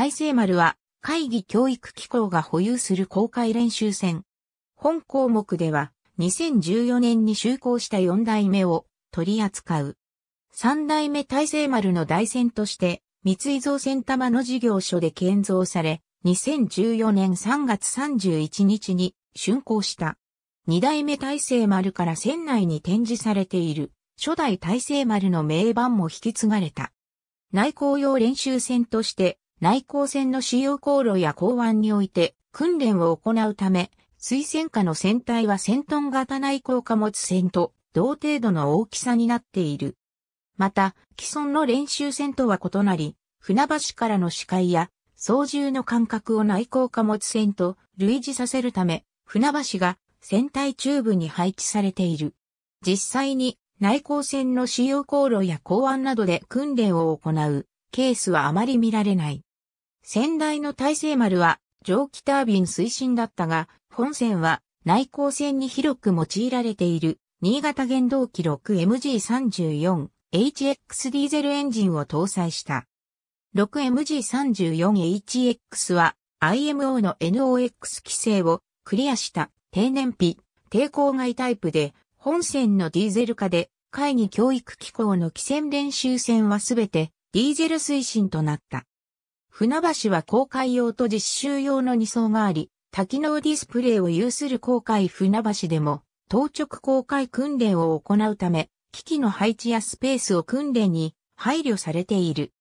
大成丸は、会議教育機構が保有する公開練習船。本項目では、2014年に就航した4代目を取り扱う。3代目大成丸の大船として、三井造船玉の事業所で建造され、2014年3月31日に竣工した。2代目大成丸から船内に展示されている初代大成丸の名板も引き継がれた。内航用練習船として内航船の主要航路や港湾において訓練を行うため、水戦下の船体は1000トン型内航貨物船と同程度の大きさになっている。また、既存の練習船とは異なり、船橋からの視界や操縦の間隔を内航貨物船と類似させるため、船橋が船体中部に配置されている。実際に内航船の使用航路や港湾などで訓練を行うケースはあまり見られない。先代の大成丸は蒸気タービン推進だったが、本線は内向線に広く用いられている新潟原動機 6MG34HX ディーゼルエンジンを搭載した。6MG34HX は IMO の NOx 規制をクリアした低燃費、低光害タイプで本線のディーゼル化で会議教育機構の汽船練習船はすべてディーゼル推進となった。船橋は公開用と実習用の2層があり、多機能ディスプレイを有する公開船橋でも、当直公開訓練を行うため、機器の配置やスペースを訓練に配慮されている。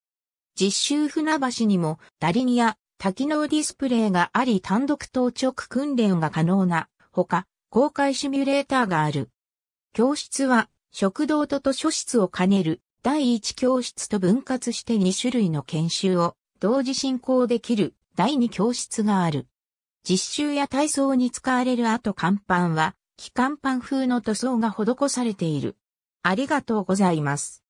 実習船橋にも、ダリニア、多機能ディスプレイがあり単独当直訓練が可能な、ほか、公開シミュレーターがある。教室は、食堂と図書室を兼ねる、第1教室と分割して2種類の研修を同時進行できる第2教室がある。実習や体操に使われる後看板は、機関板風の塗装が施されている。ありがとうございます。